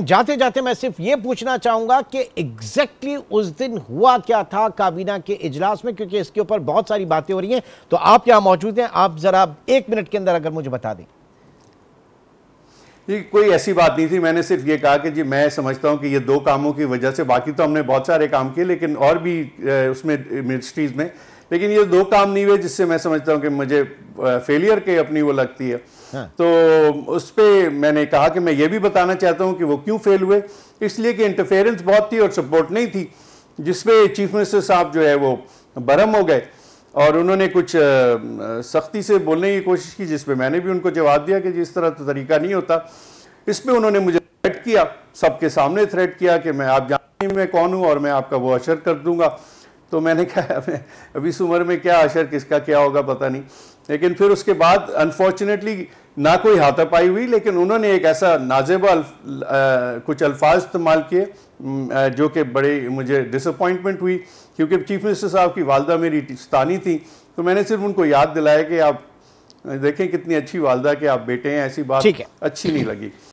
जाते जाते मैं सिर्फ ये पूछना चाहूंगा कि एग्जैक्टली exactly उस दिन हुआ क्या था काबीना के इजलास में क्योंकि इसके ऊपर बहुत सारी बातें हो रही हैं तो आप यहां मौजूद हैं आप ज़रा एक मिनट के अंदर अगर मुझे बता दें जी कोई ऐसी बात नहीं थी मैंने सिर्फ ये कहा कि जी मैं समझता हूँ कि ये दो कामों की वजह से बाकी तो हमने बहुत सारे काम किए लेकिन और भी उसमें मिनिस्ट्रीज़ में लेकिन ये दो काम नहीं हुए जिससे मैं समझता हूँ कि मुझे फेलियर के अपनी वो लगती है हाँ। तो उस पर मैंने कहा कि मैं ये भी बताना चाहता हूँ कि वो क्यों फेल हुए इसलिए कि इंटरफेरेंस बहुत थी और सपोर्ट नहीं थी जिसपे चीफ मिनिस्टर साहब जो है वो बरम हो गए और उन्होंने कुछ सख्ती से बोलने की कोशिश की जिसपे मैंने भी उनको जवाब दिया कि जिस तरह तो तरीका नहीं होता इस पर उन्होंने मुझे थ्रेट किया सबके सामने थ्रेट किया कि मैं आप जानते मैं कौन हूँ और मैं आपका वो अशर कर दूंगा तो मैंने कहा अभी इस उम्र में क्या असर किसका क्या होगा पता नहीं लेकिन फिर उसके बाद अनफॉर्चुनेटली ना कोई हाथापाई हुई लेकिन उन्होंने एक ऐसा नाजेबा कुछ अल्फाज इस्तेमाल किए जो कि बड़े मुझे डिसअपॉइंटमेंट हुई क्योंकि चीफ मिनिस्टर साहब की वालदा मेरी स्थानी थी तो मैंने सिर्फ उनको याद दिलाया कि आप देखें कितनी अच्छी वालदा के आप बेटे हैं ऐसी बात अच्छी नहीं लगी